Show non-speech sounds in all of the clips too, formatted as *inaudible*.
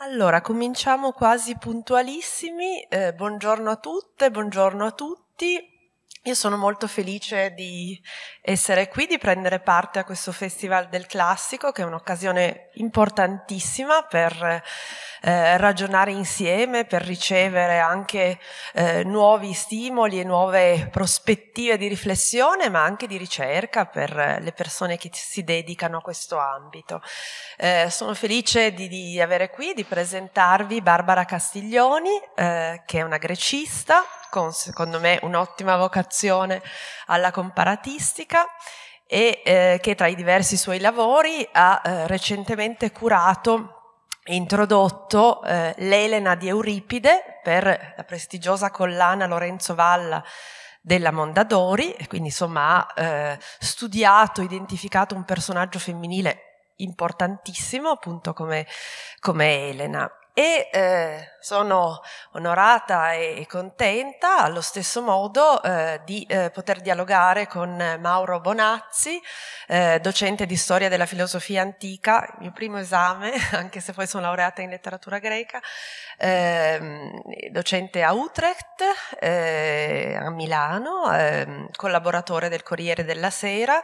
Allora, cominciamo quasi puntualissimi. Eh, buongiorno a tutte, buongiorno a tutti. Io sono molto felice di essere qui, di prendere parte a questo Festival del Classico, che è un'occasione importantissima per eh, ragionare insieme, per ricevere anche eh, nuovi stimoli e nuove prospettive di riflessione, ma anche di ricerca per le persone che si dedicano a questo ambito. Eh, sono felice di, di, avere qui, di presentarvi Barbara Castiglioni, eh, che è una grecista, con secondo me un'ottima vocazione alla comparatistica e eh, che tra i diversi suoi lavori ha eh, recentemente curato e introdotto eh, l'Elena di Euripide per la prestigiosa collana Lorenzo Valla della Mondadori, e quindi insomma ha eh, studiato, identificato un personaggio femminile importantissimo appunto come, come Elena. E eh, sono onorata e contenta allo stesso modo eh, di eh, poter dialogare con Mauro Bonazzi, eh, docente di storia della filosofia antica, il mio primo esame, *laughs* anche se poi sono laureata in letteratura greca, ehm, docente a Utrecht, eh, a Milano, ehm, collaboratore del Corriere della Sera,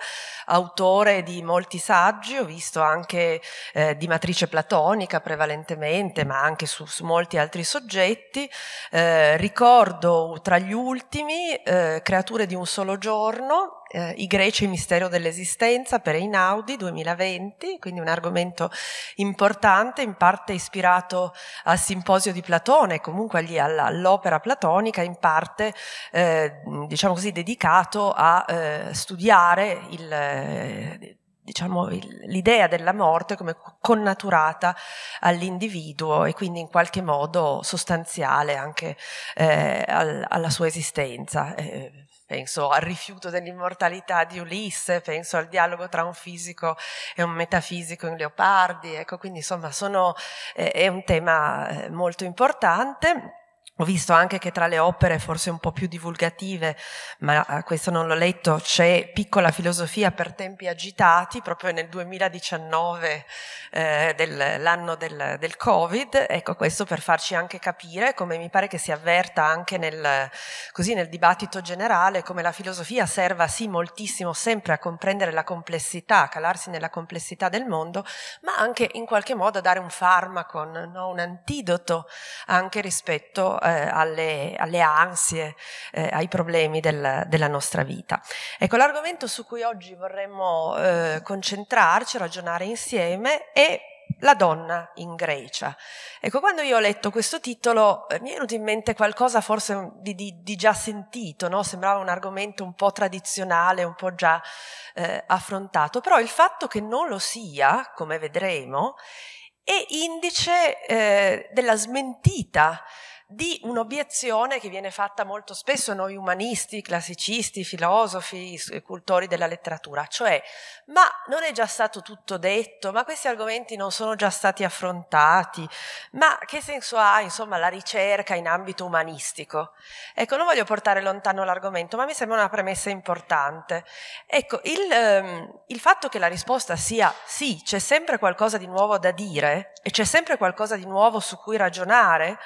autore di molti saggi, ho visto anche eh, di matrice platonica prevalentemente, ma anche su, su molti altri altri soggetti, eh, ricordo tra gli ultimi eh, Creature di un solo giorno, eh, I greci e il mistero dell'esistenza per Einaudi 2020, quindi un argomento importante, in parte ispirato al simposio di Platone, comunque lì all'opera platonica, in parte eh, diciamo così dedicato a eh, studiare il eh, diciamo, l'idea della morte come connaturata all'individuo e quindi in qualche modo sostanziale anche eh, al, alla sua esistenza. Eh, penso al rifiuto dell'immortalità di Ulisse, penso al dialogo tra un fisico e un metafisico in Leopardi, ecco, quindi insomma sono, eh, è un tema eh, molto importante ho visto anche che tra le opere forse un po' più divulgative, ma eh, questo non l'ho letto, c'è Piccola filosofia per tempi agitati, proprio nel 2019, eh, del, del, del, Covid. Ecco, questo per farci anche capire come mi pare che si avverta anche nel, così, nel dibattito generale, come la filosofia serva sì moltissimo sempre a comprendere la complessità, a calarsi nella complessità del mondo, ma anche in qualche modo a dare un farmaco, no? un antidoto anche rispetto eh, alle, alle ansie, eh, ai problemi del, della nostra vita. Ecco, l'argomento su cui oggi vorremmo eh, concentrarci, ragionare insieme è la donna in Grecia. Ecco, quando io ho letto questo titolo eh, mi è venuto in mente qualcosa forse di, di, di già sentito, no? sembrava un argomento un po' tradizionale, un po' già eh, affrontato, però il fatto che non lo sia, come vedremo, è indice eh, della smentita di un'obiezione che viene fatta molto spesso noi umanisti, classicisti, filosofi, cultori della letteratura, cioè ma non è già stato tutto detto, ma questi argomenti non sono già stati affrontati, ma che senso ha insomma la ricerca in ambito umanistico? Ecco, non voglio portare lontano l'argomento, ma mi sembra una premessa importante. Ecco, il, ehm, il fatto che la risposta sia sì, c'è sempre qualcosa di nuovo da dire e c'è sempre qualcosa di nuovo su cui ragionare,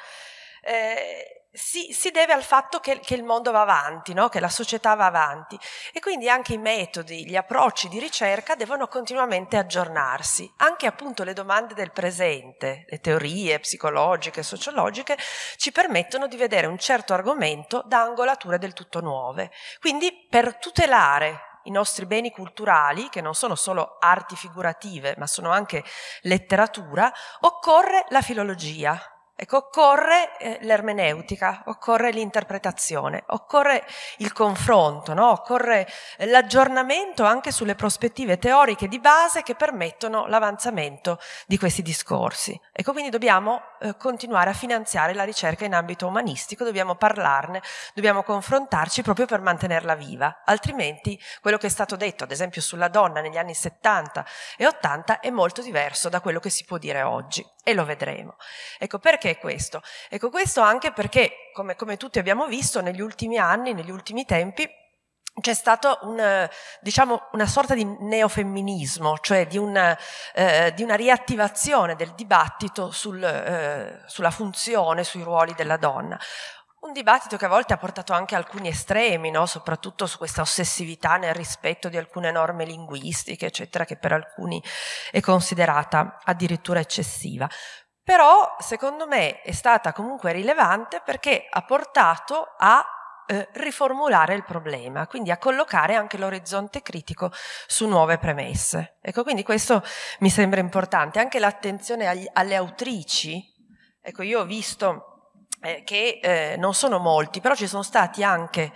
eh, si, si, deve al fatto che, che il mondo va avanti, no? che la società va avanti e quindi anche i metodi, gli approcci di ricerca devono continuamente aggiornarsi. Anche appunto le domande del presente, le teorie psicologiche, sociologiche, ci permettono di vedere un certo argomento da angolature del tutto nuove. Quindi per tutelare i nostri beni culturali, che non sono solo arti figurative, ma sono anche letteratura, occorre la filologia, Ecco, occorre eh, l'ermeneutica, occorre l'interpretazione, occorre il confronto, no? occorre l'aggiornamento anche sulle prospettive teoriche di base che permettono l'avanzamento di questi discorsi. Ecco, quindi dobbiamo eh, continuare a finanziare la ricerca in ambito umanistico, dobbiamo parlarne, dobbiamo confrontarci proprio per mantenerla viva, altrimenti quello che è stato detto, ad esempio sulla donna negli anni 70 e 80, è molto diverso da quello che si può dire oggi e lo vedremo. Ecco, perché perché questo? Ecco, questo anche perché, come, come tutti abbiamo visto, negli ultimi anni, negli ultimi tempi, c'è stato un, diciamo, una sorta di neofemminismo, cioè di una, eh, di una riattivazione del dibattito sul, eh, sulla funzione, sui ruoli della donna. Un dibattito che a volte ha portato anche a alcuni estremi, no? soprattutto su questa ossessività nel rispetto di alcune norme linguistiche, eccetera, che per alcuni è considerata addirittura eccessiva però secondo me è stata comunque rilevante perché ha portato a eh, riformulare il problema, quindi a collocare anche l'orizzonte critico su nuove premesse. Ecco, quindi questo mi sembra importante, anche l'attenzione agli, alle autrici. Ecco, io ho visto eh, che eh, non sono molti, però ci sono stati anche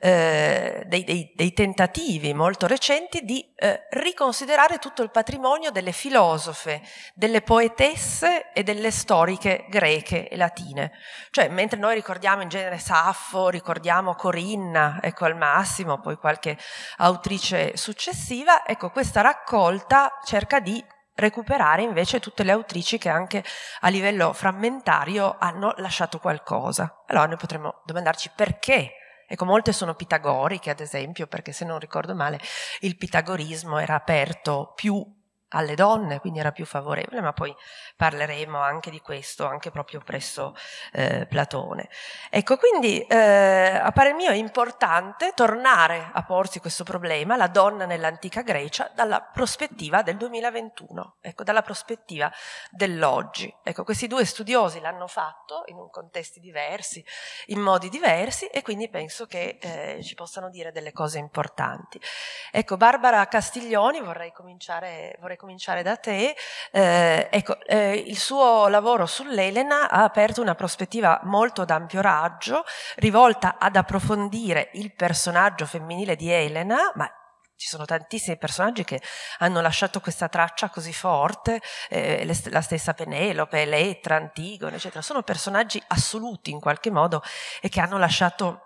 eh, dei, dei, dei, tentativi molto recenti di eh, riconsiderare tutto il patrimonio delle filosofe, delle poetesse e delle storiche greche e latine. Cioè, mentre noi ricordiamo in genere Saffo, ricordiamo Corinna, ecco al massimo, poi qualche autrice successiva, ecco questa raccolta cerca di recuperare invece tutte le autrici che anche a livello frammentario hanno lasciato qualcosa. Allora noi potremmo domandarci perché. Ecco, molte sono pitagoriche, ad esempio, perché se non ricordo male il pitagorismo era aperto più alle donne, quindi era più favorevole, ma poi parleremo anche di questo, anche proprio presso eh, Platone. Ecco, quindi eh, a parer mio è importante tornare a porsi questo problema, la donna nell'antica Grecia, dalla prospettiva del 2021, ecco, dalla prospettiva dell'oggi. Ecco, questi due studiosi l'hanno fatto in contesti diversi, in modi diversi e quindi penso che eh, ci possano dire delle cose importanti. Ecco, Barbara Castiglioni, vorrei cominciare, vorrei cominciare cominciare da te, eh, ecco, eh, il suo lavoro sull'Elena ha aperto una prospettiva molto d'ampio raggio, rivolta ad approfondire il personaggio femminile di Elena, ma ci sono tantissimi personaggi che hanno lasciato questa traccia così forte, eh, la stessa Penelope, Elettra, Antigone, eccetera, sono personaggi assoluti in qualche modo e che hanno lasciato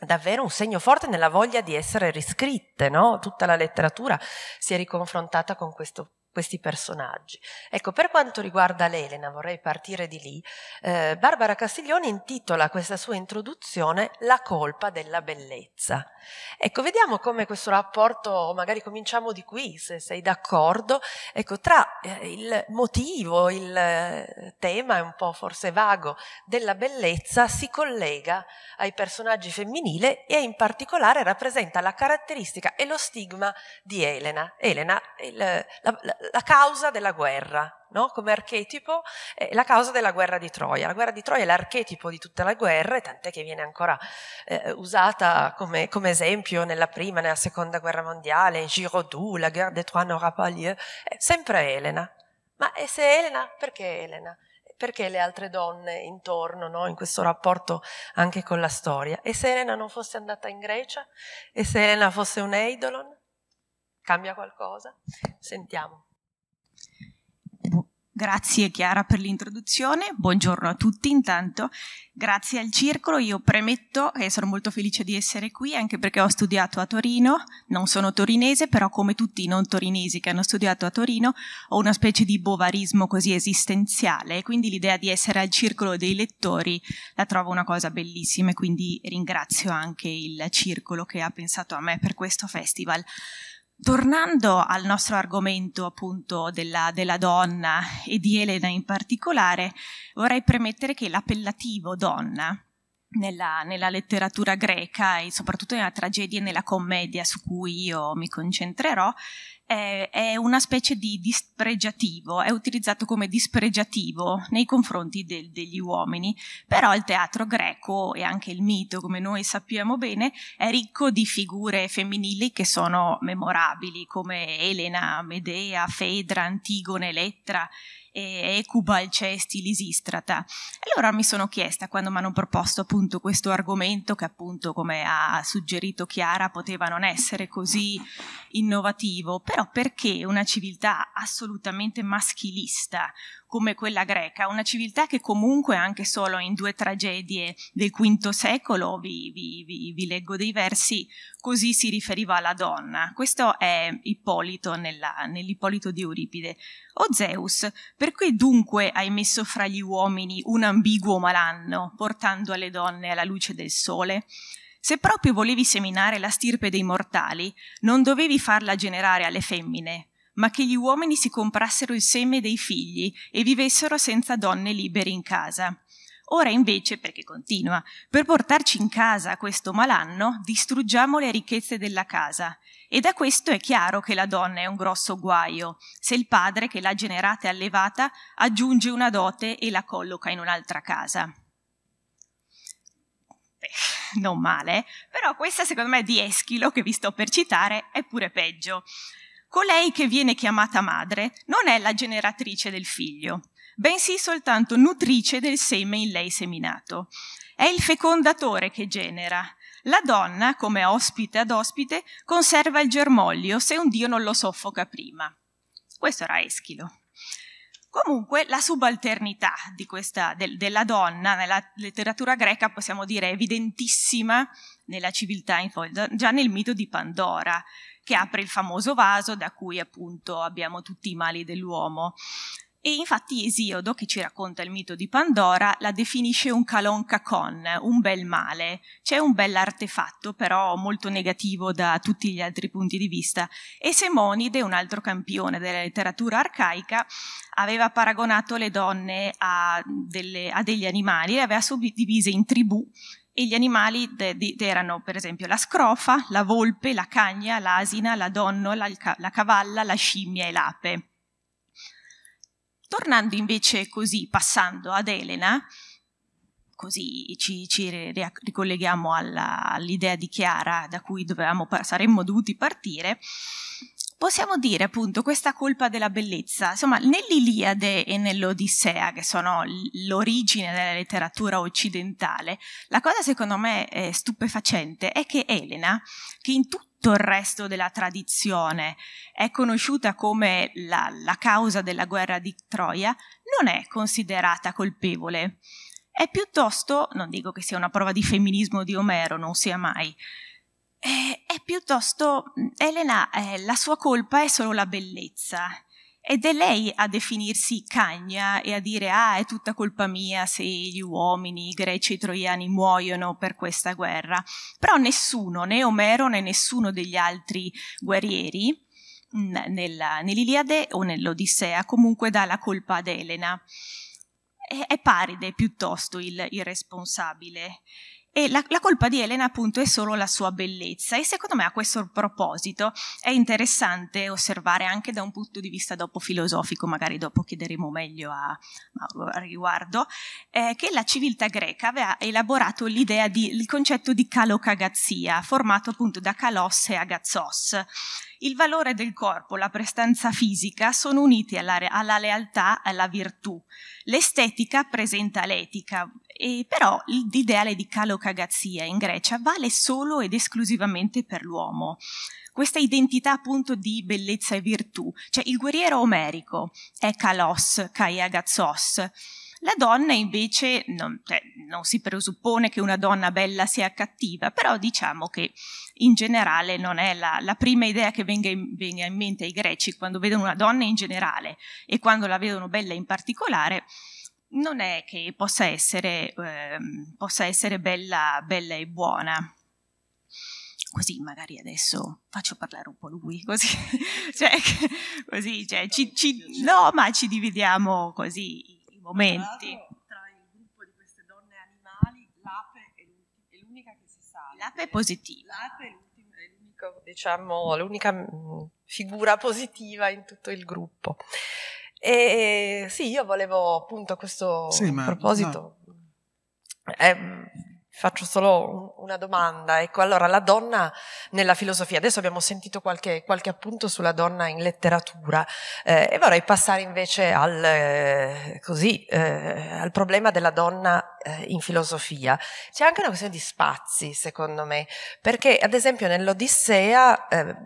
davvero un segno forte nella voglia di essere riscritte, no? Tutta la letteratura si è riconfrontata con questo questi personaggi. Ecco, per quanto riguarda l'Elena, vorrei partire di lì, eh, Barbara Castiglioni intitola questa sua introduzione La colpa della bellezza. Ecco, vediamo come questo rapporto, magari cominciamo di qui, se sei d'accordo, ecco, tra eh, il motivo, il eh, tema è un po' forse vago della bellezza si collega ai personaggi femminili e in particolare rappresenta la caratteristica e lo stigma di Elena. Elena, il, la, la causa della guerra, no? come archetipo, eh, la causa della guerra di Troia. La guerra di Troia è l'archetipo di tutta la guerra, e tant'è che viene ancora eh, usata come, come, esempio nella prima, nella seconda guerra mondiale, in Giraudoux, la guerra des Trois n'aura è sempre Elena. Ma e se Elena, perché Elena? Perché le altre donne intorno, no? in questo rapporto anche con la storia? E se Elena non fosse andata in Grecia? E se Elena fosse un Eidolon? Cambia qualcosa? Sentiamo. Grazie Chiara per l'introduzione, buongiorno a tutti intanto, grazie al Circolo, io premetto e sono molto felice di essere qui anche perché ho studiato a Torino, non sono torinese però come tutti i non torinesi che hanno studiato a Torino ho una specie di bovarismo così esistenziale quindi l'idea di essere al Circolo dei lettori la trovo una cosa bellissima e quindi ringrazio anche il Circolo che ha pensato a me per questo festival. Tornando al nostro argomento appunto della, della, donna e di Elena in particolare, vorrei premettere che l'appellativo donna nella, nella, letteratura greca e soprattutto nella tragedia e nella commedia su cui io mi concentrerò è, è una specie di dispregiativo, è utilizzato come dispregiativo nei confronti del, degli uomini, però il teatro greco e anche il mito, come noi sappiamo bene, è ricco di figure femminili che sono memorabili come Elena, Medea, Fedra, Antigone, Lettra e Ecuba, il Cesti, l'Isistrata. Allora mi sono chiesta, quando mi hanno proposto appunto questo argomento, che appunto come ha suggerito Chiara poteva non essere così innovativo, però perché una civiltà assolutamente maschilista, come quella greca, una civiltà che comunque anche solo in due tragedie del V secolo, vi, vi, vi, vi leggo dei versi, così si riferiva alla donna. Questo è Ippolito nella, nell'Ippolito di Euripide. O Zeus, perché dunque hai messo fra gli uomini un ambiguo malanno, portando alle donne alla luce del sole? Se proprio volevi seminare la stirpe dei mortali, non dovevi farla generare alle femmine, ma che gli uomini si comprassero il seme dei figli e vivessero senza donne liberi in casa. Ora invece, perché continua, per portarci in casa questo malanno, distruggiamo le ricchezze della casa. E da questo è chiaro che la donna è un grosso guaio, se il padre che l'ha generata e allevata aggiunge una dote e la colloca in un'altra casa. Beh, non male, eh. però questa secondo me di Eschilo che vi sto per citare è pure peggio. Colei che viene chiamata madre non è la generatrice del figlio, bensì soltanto nutrice del seme in lei seminato. È il fecondatore che genera. La donna, come ospite ad ospite, conserva il germoglio se un dio non lo soffoca prima. Questo era Eschilo. Comunque la subalternità questa, del, della donna nella letteratura greca possiamo dire è evidentissima nella civiltà in già nel mito di Pandora che apre il famoso vaso da cui appunto abbiamo tutti i mali dell'uomo. E infatti Esiodo, che ci racconta il mito di Pandora, la definisce un caloncacon, un bel male. C'è un bell'artefatto, però molto negativo da tutti gli altri punti di vista. E Semonide, un altro campione della letteratura arcaica, aveva paragonato le donne a, delle, a degli animali le aveva suddivise in tribù e gli animali de, de, erano per esempio la scrofa, la volpe, la cagna, l'asina, la donnola, ca, la cavalla, la scimmia e l'ape. Tornando invece così, passando ad Elena, così ci, ci ricolleghiamo alla, all'idea di Chiara da cui dovevamo, saremmo dovuti partire, possiamo dire appunto questa colpa della bellezza, insomma nell'Iliade e nell'Odissea, che sono l'origine della letteratura occidentale, la cosa secondo me stupefacente è che Elena, che in tutto tutto il resto della tradizione è conosciuta come la, la, causa della guerra di Troia, non è considerata colpevole. È piuttosto, non dico che sia una prova di femminismo di Omero, non sia mai, eh, è piuttosto, mm, Elena, eh, la sua colpa è solo la bellezza. Ed è lei a definirsi cagna e a dire ah è tutta colpa mia se gli uomini, i greci e i troiani muoiono per questa guerra. Però nessuno, né Omero né nessuno degli altri guerrieri, mm, nella, nell'Iliade o nell'Odissea, comunque dà la colpa ad Elena. È, è Paride piuttosto il, il responsabile. E la, la, colpa di Elena appunto è solo la sua bellezza e secondo me a questo proposito è interessante osservare anche da un punto di vista dopo filosofico, magari dopo chiederemo meglio a, a riguardo, eh, che la civiltà greca aveva elaborato l'idea di, il concetto di calocagazia, formato appunto da calos e agazzos il valore del corpo, la prestanza fisica sono uniti alla, alla lealtà, alla virtù. L'estetica presenta l'etica, e però l'ideale di calocagazia in Grecia vale solo ed esclusivamente per l'uomo questa identità appunto di bellezza e virtù. Cioè il guerriero omerico è Kalos, Kaiagazzos, la donna invece non, eh, non, si presuppone che una donna bella sia cattiva, però diciamo che in generale non è la, la prima idea che venga in, venga in, mente ai greci quando vedono una donna in generale e quando la vedono bella in particolare. Non è che possa essere, eh, possa essere bella, bella e buona così magari adesso faccio parlare un po' lui, così, *laughs* cioè, così cioè, ci, ci, cioè. no, ma ci dividiamo così momenti. Tra il gruppo di queste donne animali, l'ape è l'unica che si sa. L'ape è positiva. L'ape è l'ultima, è diciamo, l'unica mm, figura positiva in tutto il gruppo. E sì, io volevo appunto a questo sì, ma, proposito. No. Eh, mm, faccio solo una domanda. Ecco, allora la donna nella filosofia, adesso abbiamo sentito qualche, qualche appunto sulla donna in letteratura eh, e vorrei passare invece al, eh, così, eh, al problema della donna eh, in filosofia. C'è anche una questione di spazi, secondo me, perché ad esempio nell'Odissea eh,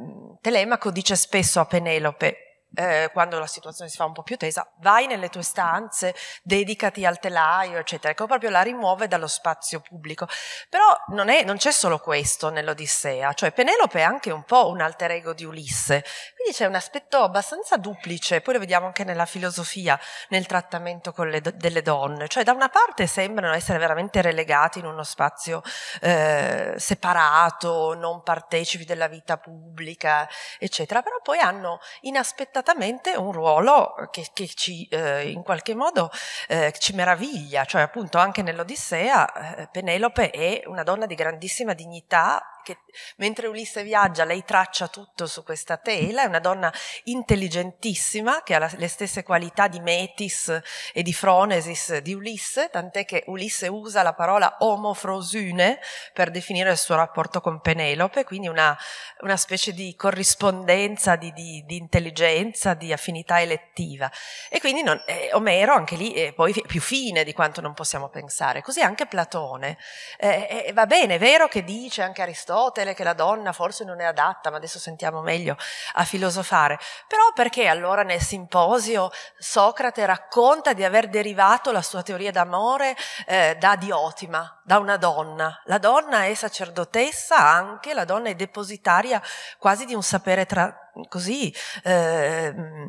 Telemaco dice spesso a Penelope eh, quando la situazione si fa un po' più tesa, vai nelle tue stanze, dedicati al telaio, eccetera. Ecco, proprio la rimuove dallo spazio pubblico. Però non, è, non c'è solo questo nell'Odissea, cioè Penelope è anche un po' un alter ego di Ulisse, quindi c'è un aspetto abbastanza duplice, poi lo vediamo anche nella filosofia, nel trattamento le, delle donne, cioè da una parte sembrano essere veramente relegati in uno spazio eh, separato, non partecipi della vita pubblica, eccetera, però poi hanno inaspettato meritatamente un ruolo che, che ci, eh, in qualche modo eh, ci meraviglia, cioè appunto anche nell'Odissea eh, Penelope è una donna di grandissima dignità che mentre Ulisse viaggia lei traccia tutto su questa tela, è una donna intelligentissima che ha la, le stesse qualità di Metis e di Fronesis di Ulisse, tant'è che Ulisse usa la parola omofrosune per definire il suo rapporto con Penelope, quindi una, una specie di corrispondenza di, di, di intelligenza presenza di affinità elettiva e quindi non, eh, Omero anche lì eh, è poi più fine di quanto non possiamo pensare, così anche Platone. Eh, eh, eh, va bene, è vero che dice anche Aristotele che la donna forse non è adatta, ma adesso sentiamo meglio a filosofare, però perché allora nel simposio Socrate racconta di aver derivato la sua teoria d'amore eh, da Diotima, da una donna. La donna è sacerdotessa anche, la donna è depositaria quasi di un sapere tra, così eh, mm,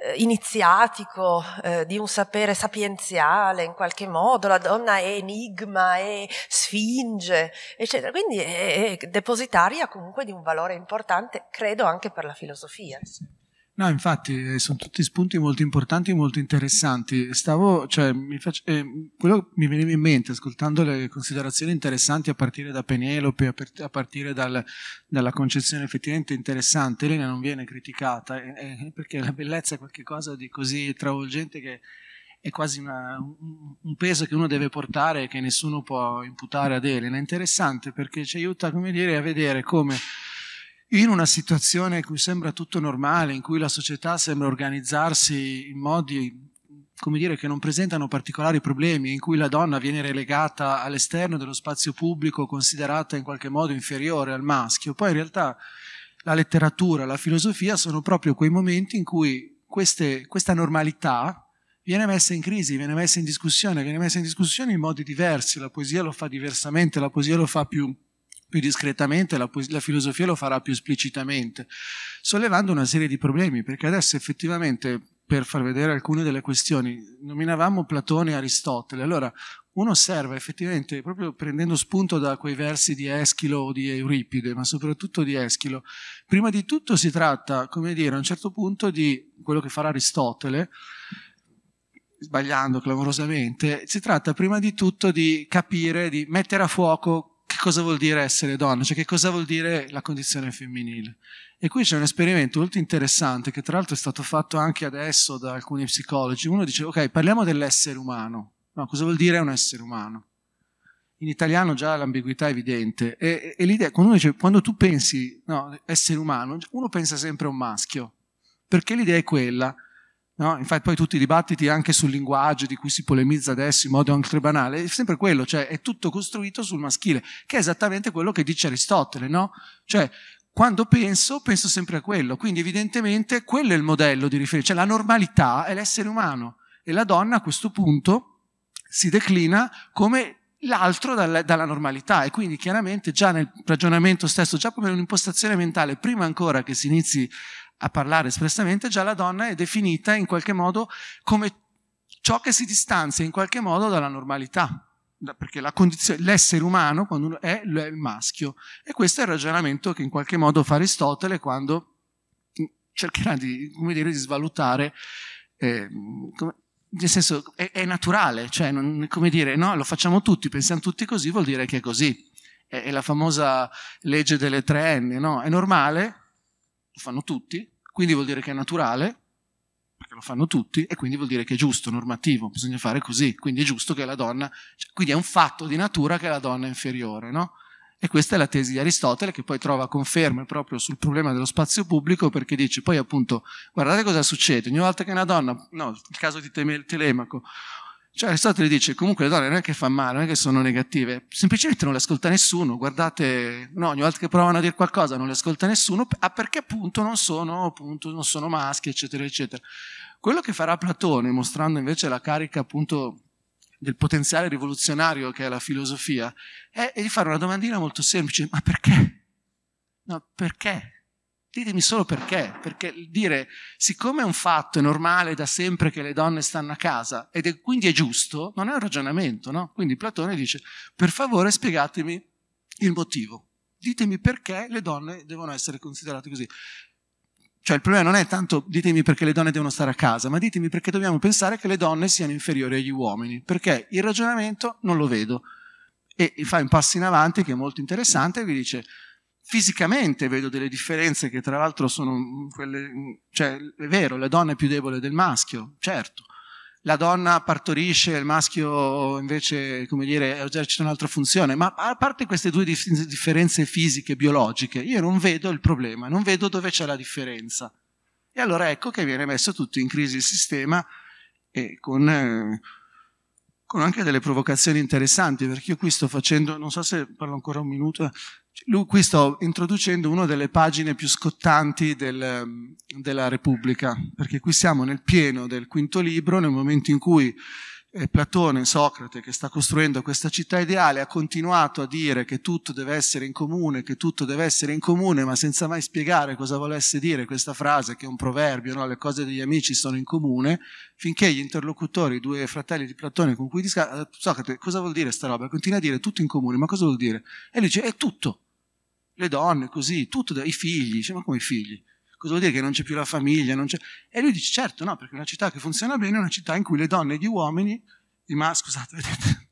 eh, iniziatico, eh, di un sapere sapienziale in qualche modo, la donna è enigma, è sfinge, eccetera, quindi è, è depositaria comunque di un valore importante, credo anche per la filosofia. No, infatti eh, sono tutti spunti molto importanti, e molto interessanti. Stavo, cioè, mi face... eh, quello che mi veniva in mente ascoltando le considerazioni interessanti a partire da Penelope, a, per... a partire dal... dalla concezione effettivamente interessante, Elena non viene criticata eh, eh perché la bellezza è qualcosa di così travolgente che è quasi una, un peso che uno deve portare e che nessuno può imputare ad Elena. È interessante perché ci aiuta, come dire, a vedere come in una situazione in cui sembra tutto normale, in cui la società sembra organizzarsi in modi come dire, che non presentano particolari problemi, in cui la donna viene relegata all'esterno dello spazio pubblico, considerata in qualche modo inferiore al maschio, poi in realtà la letteratura, la filosofia sono proprio quei momenti in cui queste, questa normalità viene messa in crisi, viene messa in discussione, viene messa in discussione in modi diversi, la poesia lo fa diversamente, la poesia lo fa più più discretamente, la, la, filosofia lo farà più esplicitamente, sollevando una serie di problemi, perché adesso effettivamente, per far vedere alcune delle questioni, nominavamo Platone e Aristotele, allora uno osserva effettivamente, proprio prendendo spunto da quei versi di Eschilo o di Euripide, ma soprattutto di Eschilo, prima di tutto si tratta, come dire, a un certo punto di quello che farà Aristotele, sbagliando clamorosamente, si tratta prima di tutto di capire, di mettere a fuoco che cosa vuol dire essere donna, cioè che cosa vuol dire la condizione femminile. E qui c'è un esperimento molto interessante che tra l'altro è stato fatto anche adesso da alcuni psicologi. Uno dice, ok, parliamo dell'essere umano. ma cosa vuol dire un essere umano? In italiano già l'ambiguità è evidente. E, e l'idea, quando uno dice, quando tu pensi, no, essere umano, uno pensa sempre a un maschio. Perché l'idea è quella No? Infatti poi tutti i dibattiti anche sul linguaggio di cui si polemizza adesso in modo anche banale, è sempre quello, cioè è tutto costruito sul maschile, che è esattamente quello che dice Aristotele, no? Cioè, quando penso, penso sempre a quello. Quindi evidentemente quello è il modello di riferimento, cioè la normalità è l'essere umano e la donna a questo punto si declina come l'altro dalla, normalità e quindi chiaramente già nel ragionamento stesso, già come un'impostazione mentale, prima ancora che si inizi a parlare espressamente, già la donna è definita in qualche modo come ciò che si distanzia in qualche modo dalla normalità, perché la condizione, l'essere umano quando è, è il maschio. E questo è il ragionamento che in qualche modo fa Aristotele quando mm, cercherà di, come dire, di svalutare, eh, come, nel senso è, è naturale, cioè non, come dire, no, lo facciamo tutti, pensiamo tutti così, vuol dire che è così. È, è la famosa legge delle tre N, no? È normale, lo fanno tutti, quindi vuol dire che è naturale, perché lo fanno tutti, e quindi vuol dire che è giusto, normativo, bisogna fare così, quindi è giusto che la donna, cioè, quindi è un fatto di natura che la donna è inferiore, no? E questa è la tesi di Aristotele che poi trova conferme proprio sul problema dello spazio pubblico perché dice poi appunto guardate cosa succede, ogni volta che una donna, no, il caso di Telemaco, cioè Aristotele dice comunque le donne non è che fa male, non è che sono negative, semplicemente non le ascolta nessuno, guardate, no, ogni volta che provano a dire qualcosa non le ascolta nessuno, ah, perché appunto non sono, appunto, non sono maschi, eccetera, eccetera. Quello che farà Platone, mostrando invece la carica appunto del potenziale rivoluzionario che è la filosofia, è, di fare una domandina molto semplice, ma perché? No, perché? Ditemi solo perché, perché dire, siccome è un fatto, è normale da sempre che le donne stanno a casa, ed è, quindi è giusto, non è un ragionamento, no? Quindi Platone dice, per favore spiegatemi il motivo, ditemi perché le donne devono essere considerate così. Cioè il problema non è tanto ditemi perché le donne devono stare a casa, ma ditemi perché dobbiamo pensare che le donne siano inferiori agli uomini, perché il ragionamento non lo vedo. E fa un passo in avanti che è molto interessante, e vi dice Fisicamente vedo delle differenze che tra l'altro sono quelle, cioè è vero, la donna è più debole del maschio, certo. La donna partorisce, il maschio invece, come dire, esercita un'altra funzione, ma a parte queste due differenze fisiche, biologiche, io non vedo il problema, non vedo dove c'è la differenza. E allora ecco che viene messo tutto in crisi il sistema e con... Eh, con anche delle provocazioni interessanti, perché io qui sto facendo, non so se parlo ancora un minuto, lui, qui sto introducendo una delle pagine più scottanti del, della Repubblica, perché qui siamo nel pieno del quinto libro, nel momento in cui eh, Platone, Socrate, che sta costruendo questa città ideale, ha continuato a dire che tutto deve essere in comune, che tutto deve essere in comune, ma senza mai spiegare cosa volesse dire questa frase, che è un proverbio, no? le cose degli amici sono in comune, finché gli interlocutori, i due fratelli di Platone con cui discute, eh, Socrate, cosa vuol dire sta roba? Continua a dire tutto in comune, ma cosa vuol dire? E lui dice, è tutto le donne così, tutto, i figli, dice ma come i figli? Cosa vuol dire che non c'è più la famiglia? E lui dice certo no, perché una città che funziona bene è una città in cui le donne e gli uomini, i maschi, scusate, vedete,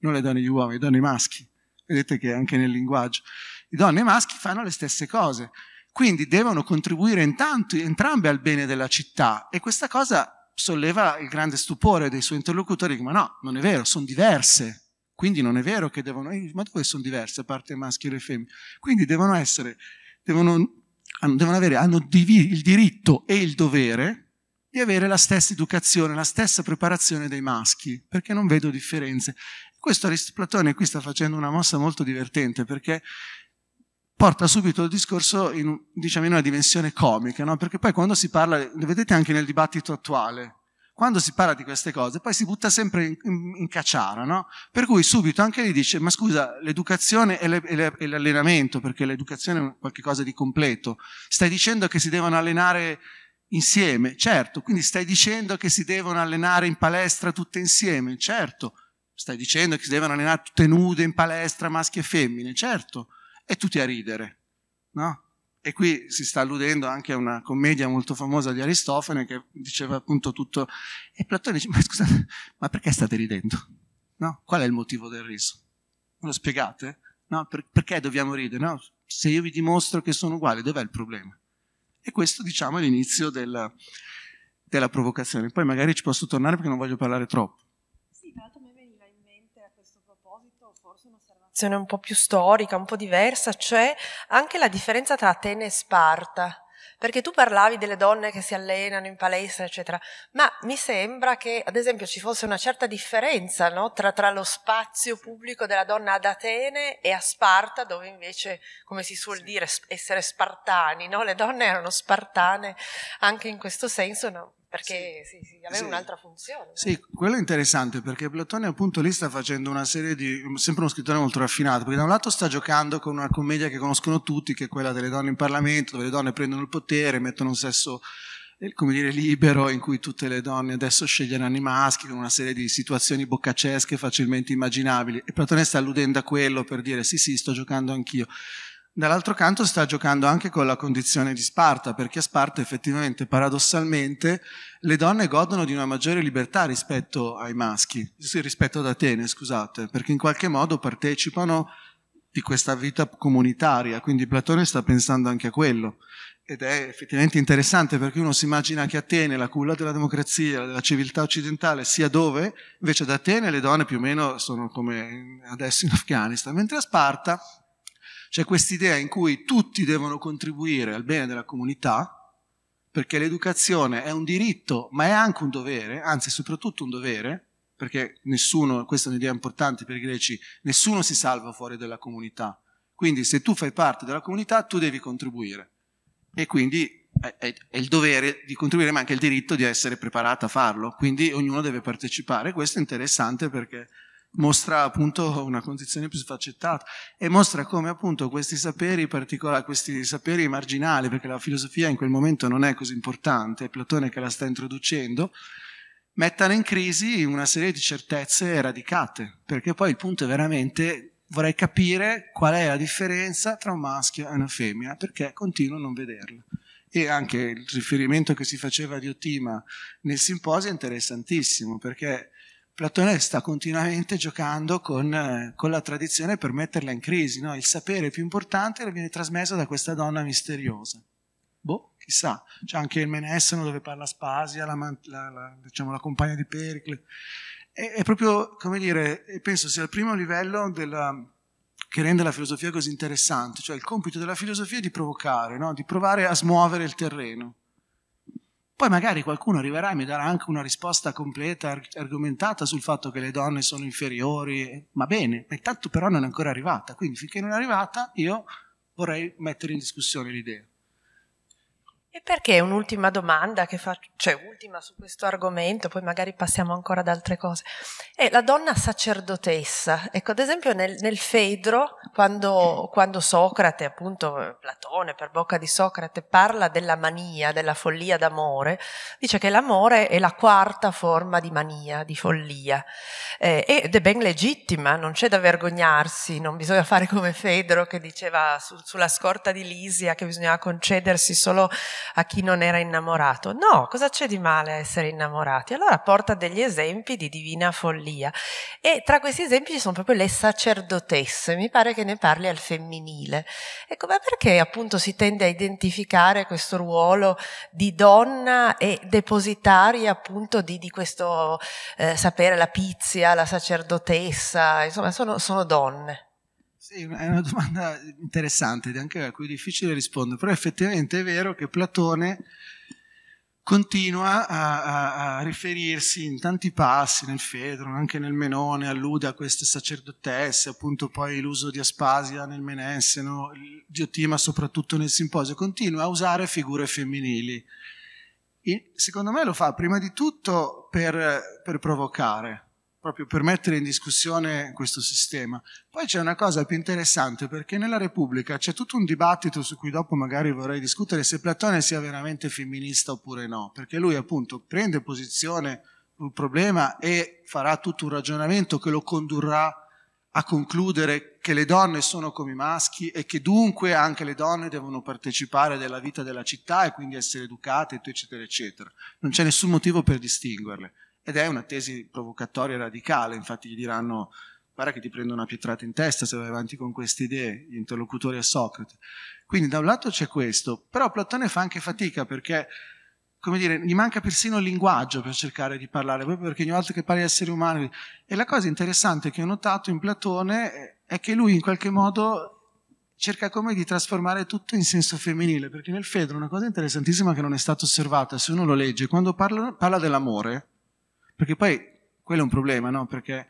*laughs* non le donne e gli uomini, le donne e i maschi, vedete che anche nel linguaggio, i donne e i maschi fanno le stesse cose, quindi devono contribuire intanto, entrambe al bene della città e questa cosa solleva il grande stupore dei suoi interlocutori, ma no, non è vero, sono diverse quindi non è vero che devono... Eh, ma dove sono diverse parte maschile e femmina? Quindi devono essere... Devono, devono avere... Hanno il diritto e il dovere di avere la stessa educazione, la stessa preparazione dei maschi, perché non vedo differenze. Questo Platone qui sta facendo una mossa molto divertente perché porta subito il discorso in, diciamo, in una dimensione comica, no? perché poi quando si parla, lo vedete anche nel dibattito attuale, quando si parla di queste cose, poi si butta sempre in, in, in cacciara, no? Per cui subito anche lì dice, ma scusa, l'educazione e, le, e, le, e l'allenamento, perché l'educazione è qualcosa di completo, stai dicendo che si devono allenare insieme, certo, quindi stai dicendo che si devono allenare in palestra tutte insieme, certo, stai dicendo che si devono allenare tutte nude in palestra, maschi e femmine, certo, e tutti a ridere, no? E qui si sta alludendo anche a una commedia molto famosa di Aristofane che diceva appunto tutto. E Platone dice: Ma scusate, ma perché state ridendo? No? Qual è il motivo del riso? lo spiegate? No? Per, perché dobbiamo ridere? No? Se io vi dimostro che sono uguali, dov'è il problema? E questo, diciamo, è l'inizio della, della provocazione. Poi magari ci posso tornare perché non voglio parlare troppo. situazione un po' più storica, un po' diversa, cioè anche la differenza tra Atene e Sparta. Perché tu parlavi delle donne che si allenano in palestra, eccetera, ma mi sembra che, ad esempio, ci fosse una certa differenza no? tra, tra, lo spazio pubblico della donna ad Atene e a Sparta, dove invece, come si suol dire, essere spartani, no? le donne erano spartane anche in questo senso, no? perché sì. Sì, sì, aveva un'altra funzione. Sì, quello è interessante perché Platone appunto lì sta facendo una serie di... sempre uno scrittore molto raffinato, perché da un lato sta giocando con una commedia che conoscono tutti, che è quella delle donne in Parlamento, dove le donne prendono il potere, mettono un sesso eh, come dire, libero in cui tutte le donne adesso sceglieranno i maschi con una serie di situazioni boccaccesche facilmente immaginabili e Platone sta alludendo a quello per dire sì sì sto giocando anch'io Dall'altro canto sta giocando anche con la condizione di Sparta, perché a Sparta effettivamente, paradossalmente, le donne godono di una maggiore libertà rispetto ai maschi, rispetto ad Atene, scusate, perché in qualche modo partecipano di questa vita comunitaria, quindi Platone sta pensando anche a quello. Ed è effettivamente interessante perché uno si immagina che Atene, la culla della democrazia, della civiltà occidentale, sia dove, invece ad Atene le donne più o meno sono come adesso in Afghanistan, mentre a Sparta c'è quest'idea in cui tutti devono contribuire al bene della comunità, perché l'educazione è un diritto, ma è anche un dovere, anzi soprattutto un dovere, perché nessuno, questa è un'idea importante per i greci, nessuno si salva fuori dalla comunità. Quindi se tu fai parte della comunità, tu devi contribuire. E quindi è, è, è il dovere di contribuire, ma anche il diritto di essere preparato a farlo. Quindi ognuno deve partecipare. Questo è interessante perché mostra appunto una condizione più sfaccettata e mostra come appunto questi saperi particolari, questi saperi marginali, perché la filosofia in quel momento non è così importante, è Platone che la sta introducendo, mettano in crisi una serie di certezze radicate, perché poi il punto è veramente vorrei capire qual è la differenza tra un maschio e una femmina, perché continuo a non vederla. E anche il riferimento che si faceva di Ottima nel simposio è interessantissimo, perché Platone sta continuamente giocando con, eh, con la tradizione per metterla in crisi, no? il sapere più importante viene trasmesso da questa donna misteriosa. Boh, chissà, c'è anche il Menessano dove parla Spasia, la, la, la, diciamo, la compagna di Pericle. È, è, proprio, come dire, penso sia il primo livello della, che rende la filosofia così interessante, cioè il compito della filosofia è di provocare, no? di provare a smuovere il terreno. Poi magari qualcuno arriverà e mi darà anche una risposta completa, arg- argomentata sul fatto che le donne sono inferiori, ma bene, ma intanto però non è ancora arrivata, quindi finché non è arrivata io vorrei mettere in discussione l'idea. E perché un'ultima domanda che faccio, cioè ultima su questo argomento, poi magari passiamo ancora ad altre cose. È la donna sacerdotessa. Ecco, ad esempio nel, nel Fedro, quando, quando, Socrate, appunto Platone per bocca di Socrate, parla della mania, della follia d'amore, dice che l'amore è la quarta forma di mania, di follia. Eh, ed è ben legittima, non c'è da vergognarsi, non bisogna fare come Fedro che diceva su, sulla scorta di Lisia che bisognava concedersi solo a chi non era innamorato. No, cosa c'è di male a essere innamorati? Allora porta degli esempi di divina follia. E tra questi esempi ci sono proprio le sacerdotesse, mi pare che ne parli al femminile. Ecco, ma perché appunto si tende a identificare questo ruolo di donna e depositaria appunto di, di questo eh, sapere, la pizia, la sacerdotessa, insomma sono, sono donne. Sì, è una domanda interessante, anche a cui è difficile rispondere, però effettivamente è vero che Platone continua a, a, a, riferirsi in tanti passi, nel Fedro, anche nel Menone, allude a queste sacerdotesse, appunto poi l'uso di Aspasia nel Menesseno, Diotima soprattutto nel Simposio, continua a usare figure femminili. E secondo me lo fa prima di tutto per, per provocare, proprio per mettere in discussione questo sistema. Poi c'è una cosa più interessante perché nella Repubblica c'è tutto un dibattito su cui dopo magari vorrei discutere se Platone sia veramente femminista oppure no, perché lui appunto prende posizione sul problema e farà tutto un ragionamento che lo condurrà a concludere che le donne sono come i maschi e che dunque anche le donne devono partecipare della vita della città e quindi essere educate, eccetera, eccetera. Non c'è nessun motivo per distinguerle. Ed è una tesi provocatoria radicale, infatti gli diranno guarda che ti prendo una pietrata in testa se vai avanti con queste idee, gli interlocutori a Socrate. Quindi da un lato c'è questo, però Platone fa anche fatica perché, come dire, gli manca persino il linguaggio per cercare di parlare, proprio perché ogni volta che parli di esseri umani... E la cosa interessante che ho notato in Platone è che lui in qualche modo cerca come di trasformare tutto in senso femminile, perché nel Fedro una cosa interessantissima che non è stata osservata, se uno lo legge, quando parla, parla dell'amore, perché poi quello è un problema, no? Perché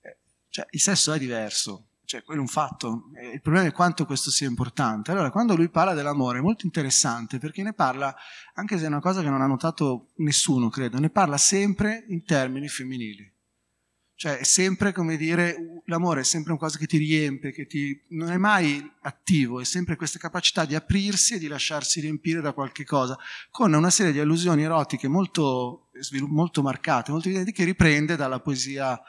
eh, cioè, il sesso è diverso, cioè quello è un fatto. Il problema è quanto questo sia importante. Allora, quando lui parla dell'amore è molto interessante perché ne parla, anche se è una cosa che non ha notato nessuno, credo, ne parla sempre in termini femminili. Cioè, è sempre come dire, l'amore è sempre un cosa che ti riempie, che ti, non è mai attivo, è sempre questa capacità di aprirsi e di lasciarsi riempire da qualche cosa, con una serie di allusioni erotiche molto, molto marcate, molto evidenti, che riprende dalla poesia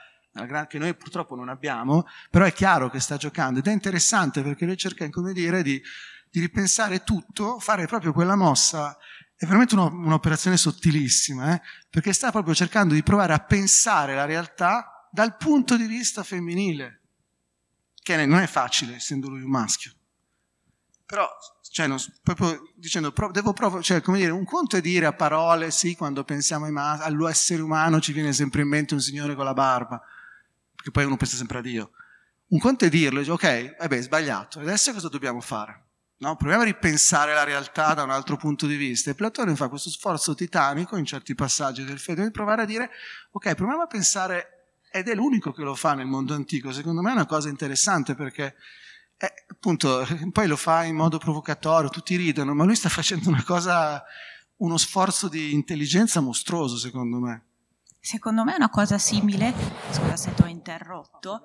che noi purtroppo non abbiamo, però è chiaro che sta giocando ed è interessante perché lui cerca, come dire, di, di ripensare tutto, fare proprio quella mossa è veramente un'operazione sottilissima, eh? perché sta proprio cercando di provare a pensare la realtà dal punto di vista femminile, che non è facile essendo lui un maschio. Però, cioè, non, proprio dicendo, pro, devo proprio, cioè, come dire, un conto è dire a parole, sì, quando pensiamo mas- all'essere umano ci viene sempre in mente un signore con la barba, perché poi uno pensa sempre a Dio. Un conto è dirlo, dice, ok, vabbè, eh sbagliato, adesso cosa dobbiamo fare? No? Proviamo a ripensare la realtà da un altro punto di vista. E Platone fa questo sforzo titanico in certi passaggi del Fede di provare a dire, ok, proviamo a pensare ed è l'unico che lo fa nel mondo antico. Secondo me è una cosa interessante perché eh, appunto *laughs* poi lo fa in modo provocatorio, tutti ridono, ma lui sta facendo una cosa, uno sforzo di intelligenza mostruoso, secondo me. Secondo me è una cosa simile, scusa se ti ho interrotto.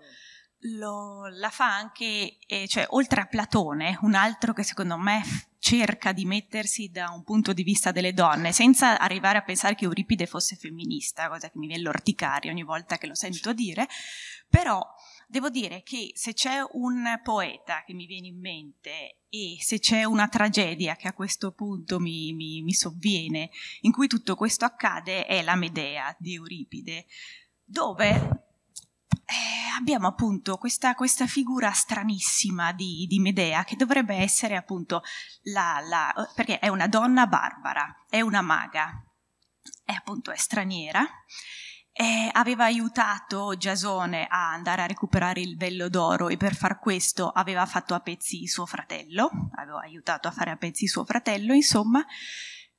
Lo, la fa anche, eh, cioè oltre a Platone, un altro che secondo me cerca di mettersi da un punto di vista delle donne, senza arrivare a pensare che Euripide fosse femminista, cosa che mi viene l'orticaria ogni volta che lo sento dire, però devo dire che se c'è un poeta che mi viene in mente e se c'è una tragedia che a questo punto mi, mi, mi sovviene, in cui tutto questo accade, è la Medea di Euripide dove eh, abbiamo appunto questa, questa figura stranissima di, di, Medea che dovrebbe essere appunto la, la, perché è una donna barbara, è una maga, è appunto è straniera, eh, aveva aiutato Giasone a andare a recuperare il vello d'oro e per far questo aveva fatto a pezzi suo fratello, aveva aiutato a fare a pezzi suo fratello, insomma,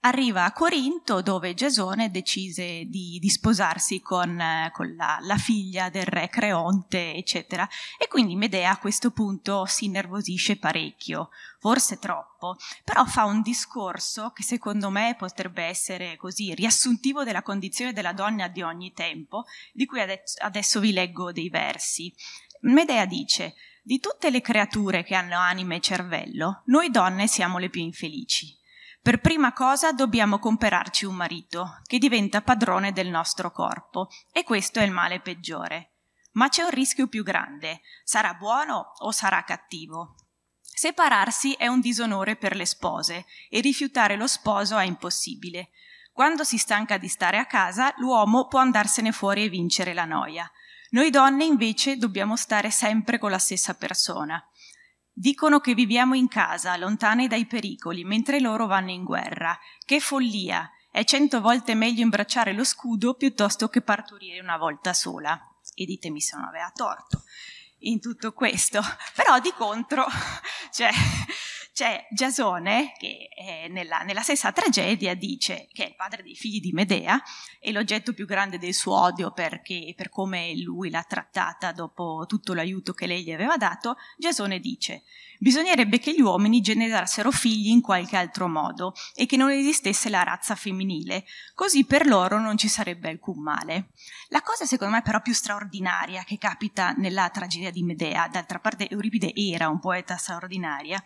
arriva a Corinto dove Gesone decise di, di sposarsi con, eh, con la, la, figlia del re Creonte, eccetera. E quindi Medea a questo punto si innervosisce parecchio, forse troppo, però fa un discorso che secondo me potrebbe essere così riassuntivo della condizione della donna di ogni tempo, di cui adesso vi leggo dei versi. Medea dice, di tutte le creature che hanno anima e cervello, noi donne siamo le più infelici. Per prima cosa dobbiamo comperarci un marito, che diventa padrone del nostro corpo, e questo è il male peggiore. Ma c'è un rischio più grande, sarà buono o sarà cattivo. Separarsi è un disonore per le spose e rifiutare lo sposo è impossibile. Quando si stanca di stare a casa, l'uomo può andarsene fuori e vincere la noia. Noi donne invece dobbiamo stare sempre con la stessa persona. Dicono che viviamo in casa, lontani dai pericoli, mentre loro vanno in guerra. Che follia! È cento volte meglio imbracciare lo scudo piuttosto che partorire una volta sola. E ditemi se non aveva torto in tutto questo. Però di contro, *laughs* cioè, c'è Giasone che eh, nella, nella, stessa tragedia dice che è il padre dei figli di Medea e l'oggetto più grande del suo odio perché, per come lui l'ha trattata dopo tutto l'aiuto che lei gli aveva dato, Giasone dice bisognerebbe che gli uomini generassero figli in qualche altro modo e che non esistesse la razza femminile, così per loro non ci sarebbe alcun male. La cosa secondo me però più straordinaria che capita nella tragedia di Medea, d'altra parte Euripide era un poeta straordinaria,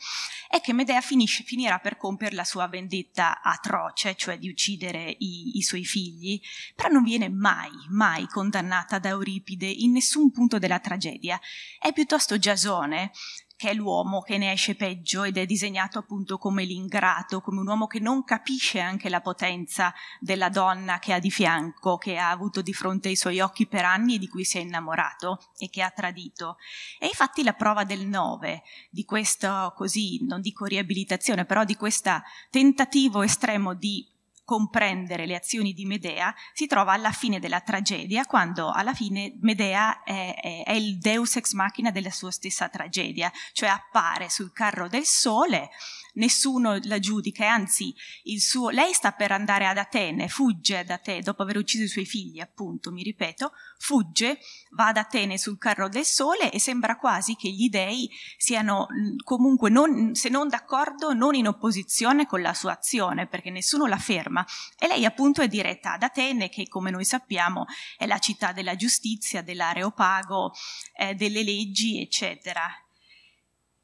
è che Medea finisce, finirà per compiere la sua vendetta atroce, cioè di uccidere i, i suoi figli, però non viene mai, mai condannata da Euripide in nessun punto della tragedia. È piuttosto Giasone che è l'uomo che ne esce peggio ed è disegnato appunto come l'ingrato, come un uomo che non capisce anche la potenza della donna che ha di fianco, che ha avuto di fronte ai suoi occhi per anni e di cui si è innamorato e che ha tradito. E infatti la prova del 9, di questo così, non dico riabilitazione, però di questo tentativo estremo di comprendere le azioni di Medea, si trova alla fine della tragedia, quando alla fine Medea è, è, è, il deus ex machina della sua stessa tragedia, cioè appare sul carro del sole, nessuno la giudica, e anzi suo, lei sta per andare ad Atene, fugge da Atene, dopo aver ucciso i suoi figli appunto, mi ripeto, fugge, va ad Atene sul carro del sole e sembra quasi che gli dei siano mm, comunque, non, se non d'accordo, non in opposizione con la sua azione, perché nessuno la ferma. E lei appunto è diretta ad Atene, che come noi sappiamo è la città della giustizia, dell'areopago, eh, delle leggi, eccetera.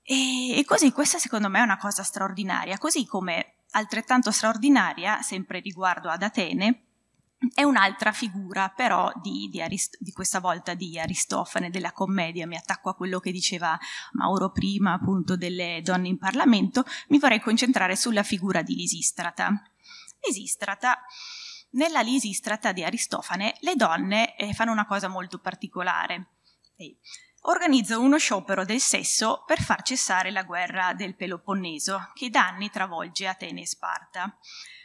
E, e così questa secondo me è una cosa straordinaria, così come altrettanto straordinaria, sempre riguardo ad Atene, è un'altra figura però di, di, Arist- di, questa volta di Aristofane della commedia, mi attacco a quello che diceva Mauro prima appunto delle donne in Parlamento, mi vorrei concentrare sulla figura di Lisistrata. Lisistrata, nella Lisistrata di Aristofane le donne eh, fanno una cosa molto particolare organizza uno sciopero del sesso per far cessare la guerra del Peloponneso, che da anni travolge Atene e Sparta.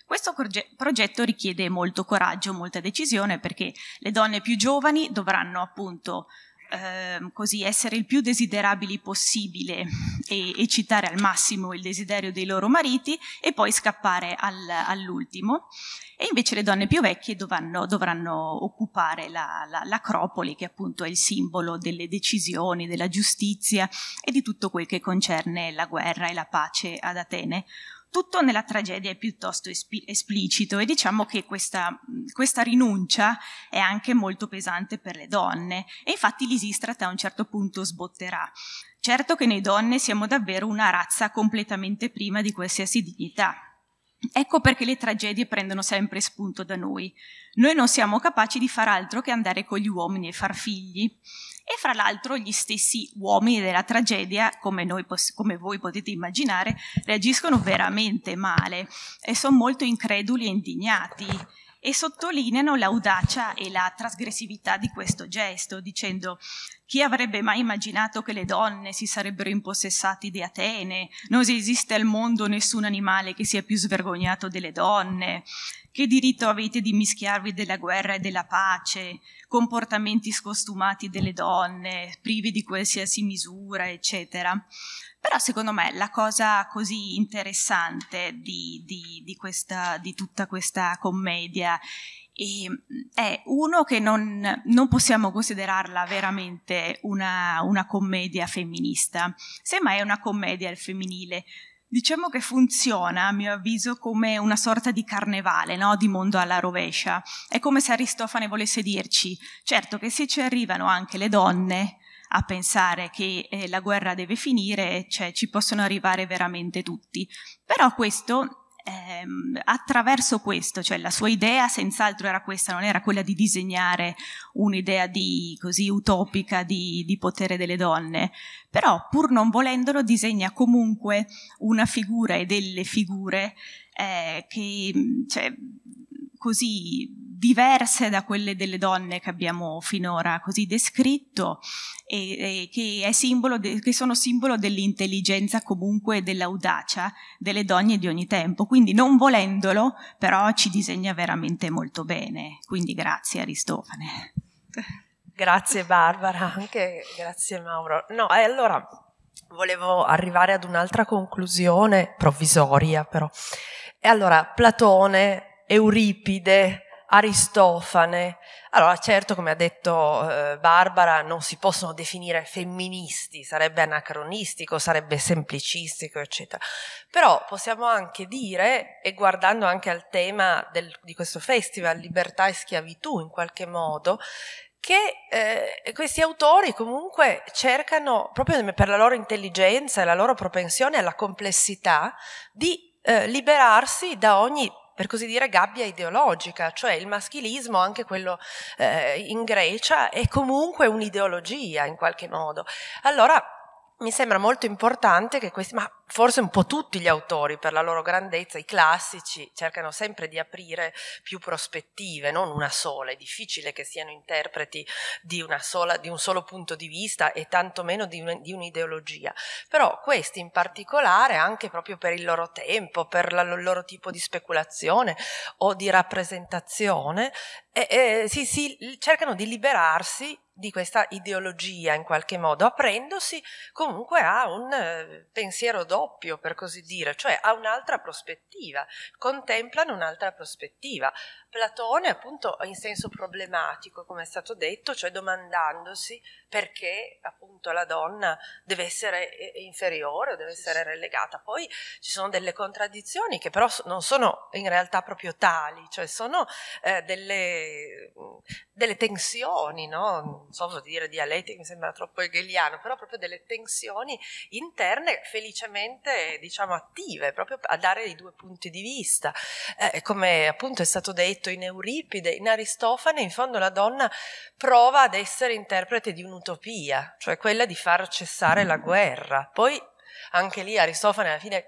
Questo progetto richiede molto coraggio, molta decisione, perché le donne più giovani dovranno appunto Ehm, così essere il più desiderabili possibile e eccitare al massimo il desiderio dei loro mariti e poi scappare al, all'ultimo. E invece le donne più vecchie dovranno, dovranno occupare la, la, l'acropoli, che appunto è il simbolo delle decisioni, della giustizia e di tutto quel che concerne la guerra e la pace ad Atene tutto nella tragedia è piuttosto esp- esplicito e diciamo che questa, questa, rinuncia è anche molto pesante per le donne e infatti l'isistrata a un certo punto sbotterà. Certo che noi donne siamo davvero una razza completamente prima di qualsiasi dignità, Ecco perché le tragedie prendono sempre spunto da noi. Noi non siamo capaci di far altro che andare con gli uomini e far figli. E fra l'altro gli stessi uomini della tragedia, come, noi, come voi potete immaginare, reagiscono veramente male e sono molto increduli e indignati e sottolineano l'audacia e la trasgressività di questo gesto, dicendo chi avrebbe mai immaginato che le donne si sarebbero impossessate di Atene, non esiste al mondo nessun animale che sia più svergognato delle donne, che diritto avete di mischiarvi della guerra e della pace, comportamenti scostumati delle donne, privi di qualsiasi misura, eccetera. Però secondo me la cosa così interessante di, di, di, questa, di tutta questa commedia ehm, è uno che non, non possiamo considerarla veramente una, una, commedia femminista, semmai è una commedia al femminile. Diciamo che funziona, a mio avviso, come una sorta di carnevale, no? di mondo alla rovescia. È come se Aristofane volesse dirci, certo che se ci arrivano anche le donne, a pensare che eh, la guerra deve finire, cioè ci possono arrivare veramente tutti. Però questo, ehm, attraverso questo, cioè la sua idea senz'altro era questa, non era quella di disegnare un'idea di, così utopica di, di potere delle donne, però pur non volendolo disegna comunque una figura e delle figure eh, che cioè, così diverse da quelle delle donne che abbiamo finora così descritto e, e che, de, che, sono simbolo dell'intelligenza comunque dell'audacia delle donne di ogni tempo. Quindi non volendolo, però ci disegna veramente molto bene. Quindi grazie Aristofane. Grazie Barbara, anche grazie Mauro. No, e allora volevo arrivare ad un'altra conclusione provvisoria però. E allora Platone Euripide, Aristofane. Allora, certo, come ha detto eh, Barbara, non si possono definire femministi, sarebbe anacronistico, sarebbe semplicistico, eccetera. Però possiamo anche dire, e guardando anche al tema del, di questo festival, libertà e schiavitù in qualche modo, che eh, questi autori comunque cercano, proprio per la loro intelligenza e la loro propensione alla complessità, di eh, liberarsi da ogni per così dire, gabbia ideologica, cioè il maschilismo, anche quello eh, in Grecia, è comunque un'ideologia in qualche modo. Allora mi sembra molto importante che questi, ma forse un po' tutti gli autori per la loro grandezza, i classici, cercano sempre di aprire più prospettive, non una sola, è difficile che siano interpreti di, sola, di un solo punto di vista e tantomeno di, un, di un'ideologia, però questi in particolare anche proprio per il loro tempo, per la, il loro tipo di speculazione o di rappresentazione, eh, eh, sì, sì, cercano di liberarsi di questa ideologia in qualche modo, aprendosi comunque a un eh, pensiero doppio, per così dire, cioè a un'altra prospettiva, contemplano un'altra prospettiva, Platone appunto in senso problematico, come è stato detto, cioè domandandosi perché appunto la donna deve essere eh, eh, inferiore o deve essere relegata. Poi ci sono delle contraddizioni che però non sono in realtà proprio tali, cioè sono eh, delle, delle, tensioni, no? non so dire dialettiche, mi sembra troppo hegeliano, però proprio delle tensioni interne felicemente diciamo attive, proprio a dare i due punti di vista. Eh, come appunto è stato detto, Plato, in Euripide, in Aristofane, in fondo la donna prova ad essere interprete di un'utopia, cioè quella di far cessare la guerra. Poi anche lì Aristofane alla fine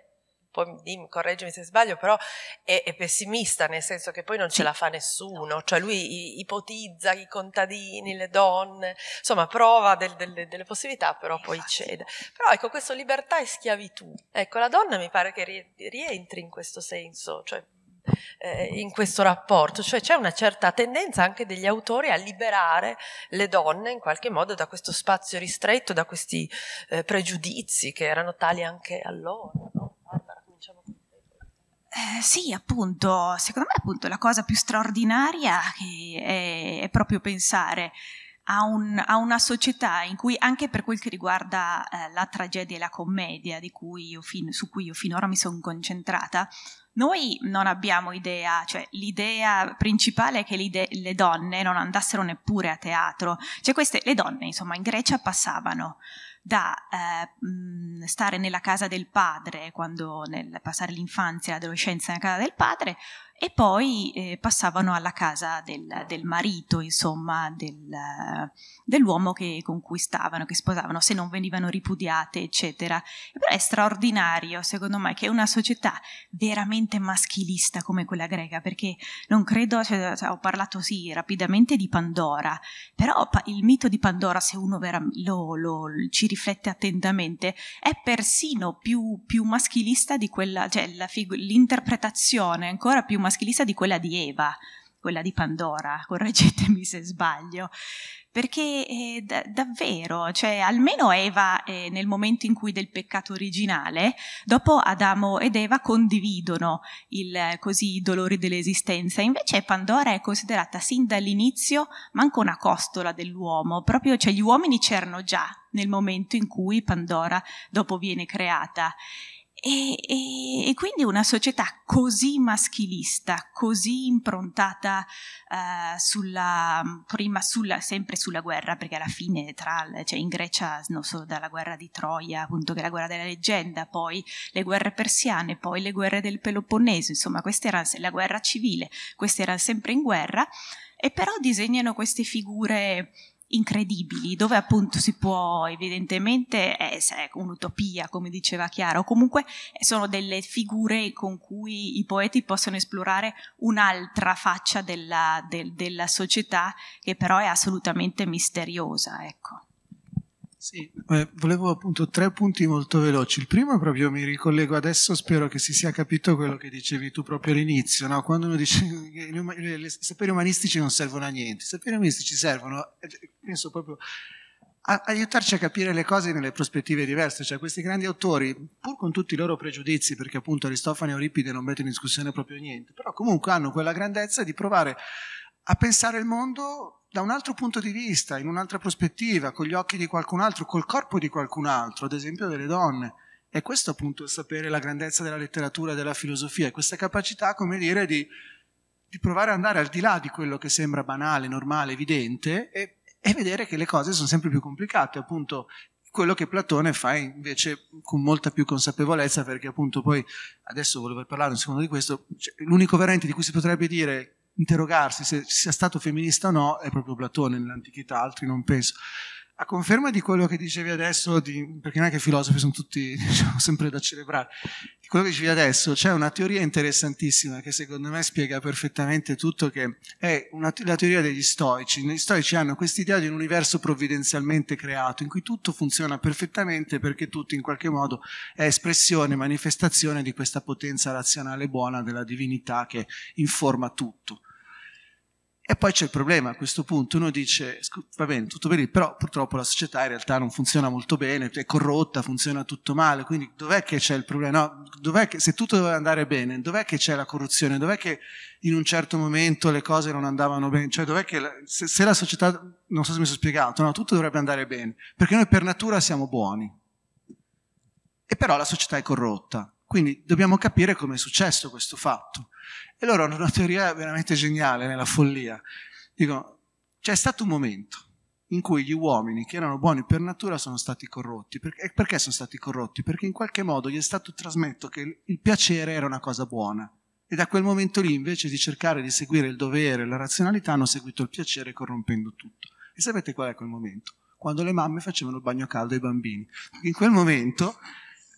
poi dimmi, correggimi se sbaglio, però è, è, pessimista, nel senso che poi non ce la fa nessuno, cioè lui ipotizza i contadini, le donne, insomma prova del, del, delle possibilità, però poi cede. Però ecco, questa libertà e schiavitù, ecco, la donna mi pare che rientri in questo senso, cioè eh, in questo rapporto, cioè c'è una certa tendenza anche degli autori a liberare le donne in qualche modo da questo spazio ristretto, da questi eh, pregiudizi che erano tali anche allora. No? eh, sì, appunto, secondo me appunto, la cosa più straordinaria è, è proprio pensare a, un, a, una società in cui anche per quel che riguarda eh, la tragedia e la commedia cui fin, su cui io finora mi sono concentrata, noi non abbiamo idea, cioè l'idea principale è che le donne non andassero neppure a teatro, cioè queste, le donne insomma in Grecia passavano da eh, mm, stare nella casa del padre, quando nel passare l'infanzia e l'adolescenza nella casa del padre, e poi eh, passavano alla casa del, del marito, insomma, del, dell'uomo che conquistavano, che sposavano, se non venivano ripudiate, eccetera. Però è straordinario, secondo me, che una società veramente maschilista come quella greca, perché non credo, cioè, cioè ho parlato sì rapidamente di Pandora, però il mito di Pandora, se uno vera, lo, lo, ci riflette attentamente, è persino più, più maschilista di quella, cioè la, l'interpretazione ancora più maschilista maschilista di quella di Eva, quella di Pandora, *laughs* correggetemi se sbaglio, perché eh, da- davvero, cioè almeno Eva eh, nel momento in cui del peccato originale, dopo Adamo ed Eva condividono il, così, i dolori dell'esistenza, invece Pandora è considerata sin dall'inizio manco una costola dell'uomo, proprio cioè, gli uomini c'erano già nel momento in cui Pandora dopo viene creata e, e, e, quindi una società così maschilista, così improntata eh, sulla, prima sulla, sempre sulla guerra, perché alla fine tra, cioè in Grecia non solo dalla guerra di Troia, appunto che è la guerra della leggenda, poi le guerre persiane, poi le guerre del Peloponneso, insomma questa era la guerra civile, questa era sempre in guerra, e però disegnano queste figure incredibili, dove appunto si può evidentemente, eh, è, un'utopia come diceva Chiara, o comunque eh, sono delle figure con cui i poeti possono esplorare un'altra faccia della, del, della società che però è assolutamente misteriosa. Ecco. Sì, eh, volevo appunto tre punti molto veloci. Il primo proprio mi ricollego adesso, spero che si sia capito quello che dicevi tu proprio all'inizio, no? quando uno dice *laughs* che i saperi umanistici non servono a niente, i saperi umanistici servono, eh, cioè, penso proprio a aiutarci a capire le cose nelle prospettive diverse, cioè questi grandi autori, pur con tutti i loro pregiudizi, perché appunto Aristofane e Euripide non mettono in discussione proprio niente, però comunque hanno quella grandezza di provare a pensare il mondo da un altro punto di vista, in un'altra prospettiva, con gli occhi di qualcun altro, col corpo di qualcun altro, ad esempio delle donne. E questo appunto è sapere la grandezza della letteratura e della filosofia, questa capacità, come dire, di, di, provare ad andare al di là di quello che sembra banale, normale, evidente, e, e vedere che le cose sono sempre più complicate, appunto quello che Platone fa invece con molta più consapevolezza, perché appunto poi, adesso volevo parlare un secondo di questo, cioè, l'unico veramente di cui si potrebbe dire interrogarsi se sia stato femminista o no è proprio Platone nell'antichità, altri non penso a conferma di quello che dicevi adesso, di, perché non è che i filosofi sono tutti *laughs* diciamo, sempre da celebrare, di quello che dicevi adesso c'è una teoria interessantissima che secondo me spiega perfettamente tutto, che è una, la teoria degli stoici. Gli stoici hanno quest'idea di un universo provvidenzialmente creato, in cui tutto funziona perfettamente perché tutto in qualche modo è espressione, manifestazione di questa potenza razionale buona della divinità che informa tutto. E poi c'è il problema a questo punto, uno dice va bene, tutto bene, però purtroppo la società in realtà non funziona molto bene, è corrotta, funziona tutto male, quindi dov'è che c'è il problema? No, dov'è che, se tutto doveva andare bene, dov'è che c'è la corruzione? Dov'è che in un certo momento le cose non andavano bene? Cioè dov'è che se, se, la società, non so se mi sono spiegato, no, tutto dovrebbe andare bene, perché noi per natura siamo buoni, e però la società è corrotta, quindi dobbiamo capire come è successo questo fatto. E loro hanno una teoria veramente geniale nella follia. Dicono, c'è stato un momento in cui gli uomini che erano buoni per natura sono stati corrotti. Perché, perché sono stati corrotti? Perché in qualche modo gli è stato trasmesso che il piacere era una cosa buona. E da quel momento lì, invece di cercare di seguire il dovere e la razionalità, hanno seguito il piacere corrompendo tutto. E sapete qual è quel momento? Quando le mamme facevano il bagno caldo ai bambini. In quel momento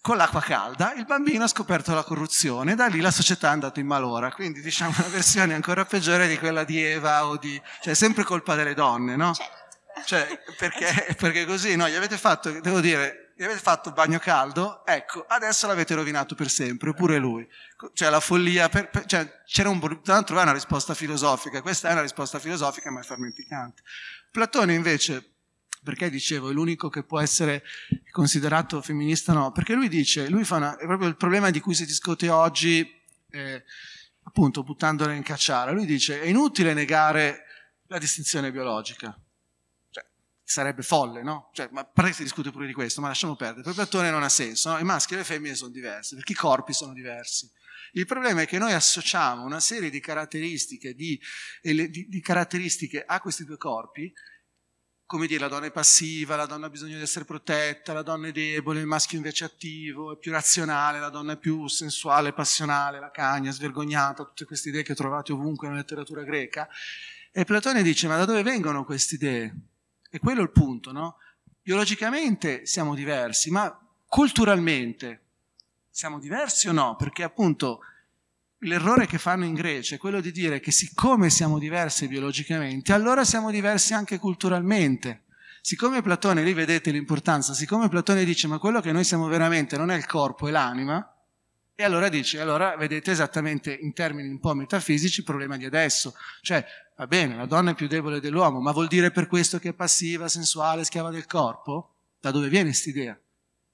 con l'acqua calda il bambino ha scoperto la corruzione, da lì la società è andata in malora, quindi diciamo una versione ancora peggiore di quella di Eva o di... cioè sempre colpa delle donne, no? Certo. Cioè, perché, *laughs* perché così, no? Gli avete fatto, devo dire, gli avete fatto bagno caldo, ecco, adesso l'avete rovinato per sempre, oppure lui. Cioè la follia, per, per, cioè, c'era un... dobbiamo trovare una risposta filosofica, questa è una risposta filosofica ma è farmenticante. Platone invece perché dicevo è l'unico che può essere considerato femminista no, perché lui dice, lui fa una, è proprio il problema di cui si discute oggi, eh, appunto buttandolo in cacciara, lui dice è inutile negare la distinzione biologica, cioè, sarebbe folle, no? Cioè, ma pare si discute pure di questo, ma lasciamo perdere, per Platone non ha senso, no? i maschi e le femmine sono diversi, perché i corpi sono diversi. Il problema è che noi associamo una serie di caratteristiche, di, di, di caratteristiche a questi due corpi come dire, la donna è passiva, la donna ha bisogno di essere protetta, la donna è debole, il maschio invece è attivo, è più razionale, la donna è più sensuale, passionale, la cagna, svergognata, tutte queste idee che trovate ovunque nella letteratura greca. E Platone dice, ma da dove vengono queste idee? E quello è il punto, no? Biologicamente siamo diversi, ma culturalmente siamo diversi o no? Perché appunto l'errore che fanno in Grecia è quello di dire che siccome siamo diversi biologicamente, allora siamo diversi anche culturalmente. Siccome Platone, lì vedete l'importanza, siccome Platone dice ma quello che noi siamo veramente non è il corpo, è l'anima, e allora dice, allora vedete esattamente in termini un po' metafisici il problema di adesso. Cioè, va bene, la donna è più debole dell'uomo, ma vuol dire per questo che è passiva, sensuale, schiava del corpo? Da dove viene quest'idea?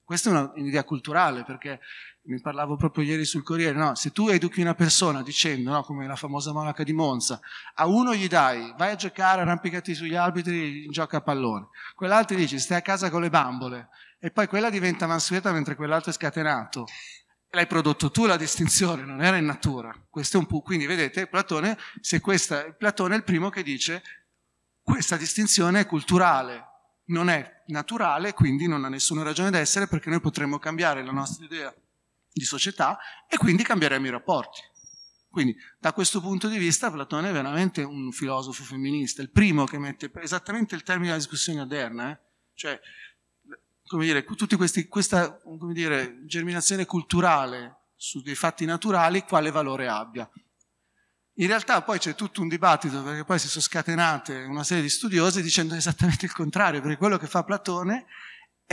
Questa è un'idea culturale, perché ne parlavo proprio ieri sul Corriere, no? se tu educhi una persona dicendo, no, come la famosa monaca di Monza, a uno gli dai, vai a giocare, arrampicati sugli arbitri, gioca a pallone, quell'altro dice, stai a casa con le bambole, e poi quella diventa mansueta mentre quell'altro è scatenato. L'hai prodotto tu la distinzione, non era in natura. Questo è un pu- quindi vedete, Platone, questa, Platone è il primo che dice questa distinzione è culturale, non è naturale, quindi non ha nessuna ragione d'essere perché noi potremmo cambiare la nostra idea di società e quindi cambieremo i rapporti. Quindi da questo punto di vista Platone è veramente un filosofo femminista, il primo che mette esattamente il termine della discussione moderna, eh? cioè come dire, tutti questi, questa come dire, germinazione culturale su dei fatti naturali quale valore abbia. In realtà poi c'è tutto un dibattito, perché poi si sono scatenate una serie di studiosi dicendo esattamente il contrario, perché quello che fa Platone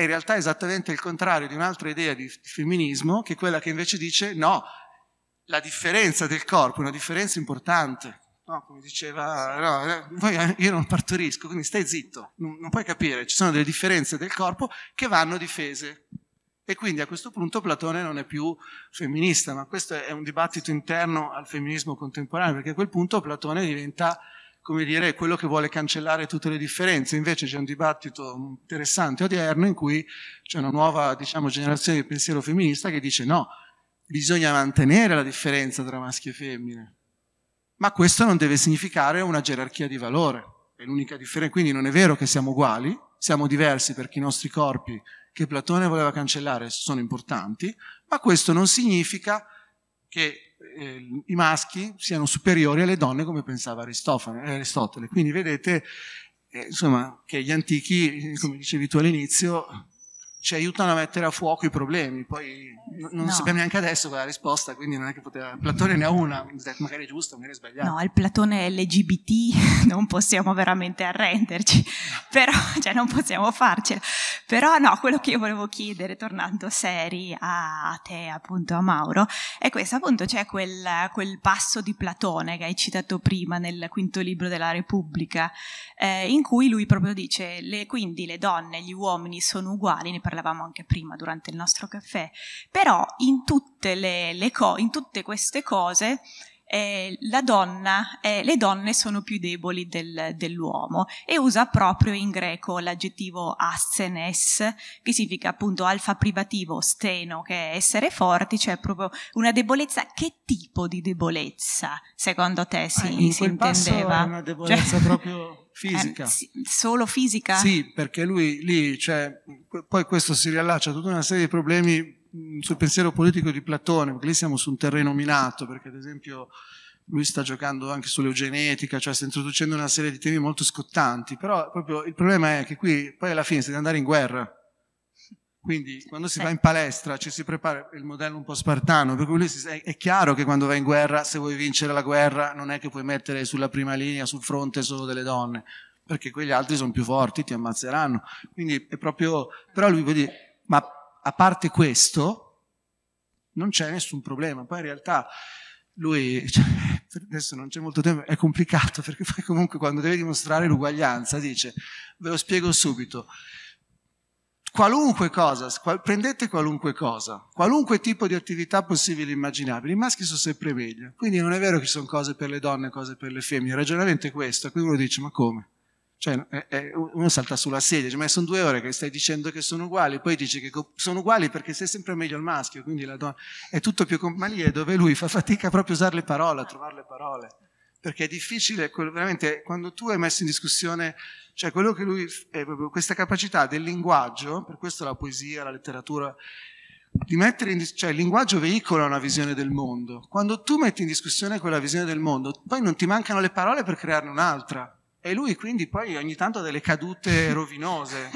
è in realtà esattamente il contrario di un'altra idea di femminismo, che è quella che invece dice no, la differenza del corpo è una differenza importante. No, come diceva, no, eh, eh, io non partorisco, quindi stai zitto, non, non puoi capire, ci sono delle differenze del corpo che vanno difese. E quindi a questo punto Platone non è più femminista, ma questo è un dibattito interno al femminismo contemporaneo, perché a quel punto Platone diventa come dire, è quello che vuole cancellare tutte le differenze. Invece c'è un dibattito interessante odierno in cui c'è una nuova diciamo, generazione di pensiero femminista che dice no, bisogna mantenere la differenza tra maschi e femmine. Ma questo non deve significare una gerarchia di valore. È l'unica differenza. Quindi non è vero che siamo uguali, siamo diversi perché i nostri corpi che Platone voleva cancellare sono importanti, ma questo non significa che eh, i maschi siano superiori alle donne come pensava eh, Aristotele. Quindi vedete eh, insomma, che gli antichi, come dicevi tu all'inizio, ci aiutano a mettere a fuoco i problemi. Poi non no. sappiamo neanche adesso quella risposta, quindi non è che poteva. Platone ne ha una, magari è giusta, magari è sbagliata. No, il Platone LGBT *laughs* non possiamo veramente arrenderci, però cioè, non possiamo farcela. Però no, quello che io volevo chiedere, tornando seri a te, appunto a Mauro, è questo: appunto c'è quel, quel passo di Platone che hai citato prima nel quinto libro della Repubblica, eh, in cui lui proprio dice: le, quindi le donne e gli uomini sono uguali, ne parlavamo anche prima durante il nostro caffè, però in tutte, le, le co- in tutte queste cose eh, donna, eh, le donne sono più deboli del, dell'uomo e usa proprio in greco l'aggettivo asenes, che significa appunto alfa privativo, steno, che è essere forti, cioè proprio una debolezza. Che tipo di debolezza secondo te si, eh, si intendeva? È una debolezza cioè... proprio eh, fisica. Eh, sì, solo fisica? Sì, perché lui lì, cioè, poi questo si riallaccia a tutta una serie di problemi sul pensiero politico di Platone, perché lì siamo su un terreno minato, perché ad esempio lui sta giocando anche sull'eugenetica, cioè sta introducendo una serie di temi molto scottanti, però proprio il problema è che qui poi alla fine si deve andare in guerra quindi quando si va in palestra ci si prepara il modello un po' spartano, per cui si, è, è, chiaro che quando vai in guerra, se vuoi vincere la guerra, non è che puoi mettere sulla prima linea, sul fronte solo delle donne, perché quegli altri sono più forti, ti ammazzeranno. Quindi è proprio... Però lui vuol dire, ma a parte questo, non c'è nessun problema. Poi in realtà lui, cioè, adesso non c'è molto tempo, è complicato, *laughs* perché poi comunque quando deve dimostrare l'uguaglianza dice, ve lo spiego subito qualunque cosa, qual- prendete qualunque cosa, qualunque tipo di attività possibile e immaginabile, i maschi sono sempre meglio. Quindi non è vero che sono cose per le donne, cose per le femmine, il ragionamento è questo, Qui uno dice ma come? Cioè, è, è, uno salta sulla sedia, dice ma sono due ore che stai dicendo che sono uguali, poi dice che sono uguali perché sei sempre meglio il maschio, quindi la donna è tutto più... Com- ma lì è dove lui fa fatica proprio a usare le parole, a trovare le parole perché è difficile, veramente, quando tu hai messo in discussione, cioè quello che lui, è proprio questa capacità del linguaggio, per questo la poesia, la letteratura, di mettere in, cioè il linguaggio veicola una visione del mondo. Quando tu metti in discussione quella visione del mondo, poi non ti mancano le parole per crearne un'altra. E lui quindi poi ogni tanto ha delle cadute *laughs* rovinose.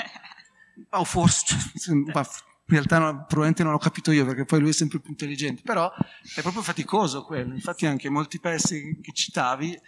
o forse, cioè, in realtà non, probabilmente non l'ho capito io perché poi lui è sempre più intelligente, però è proprio faticoso quello, infatti anche molti pezzi che citavi